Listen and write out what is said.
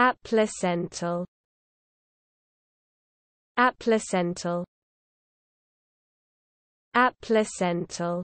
Aplacental. Aplacental. Applacental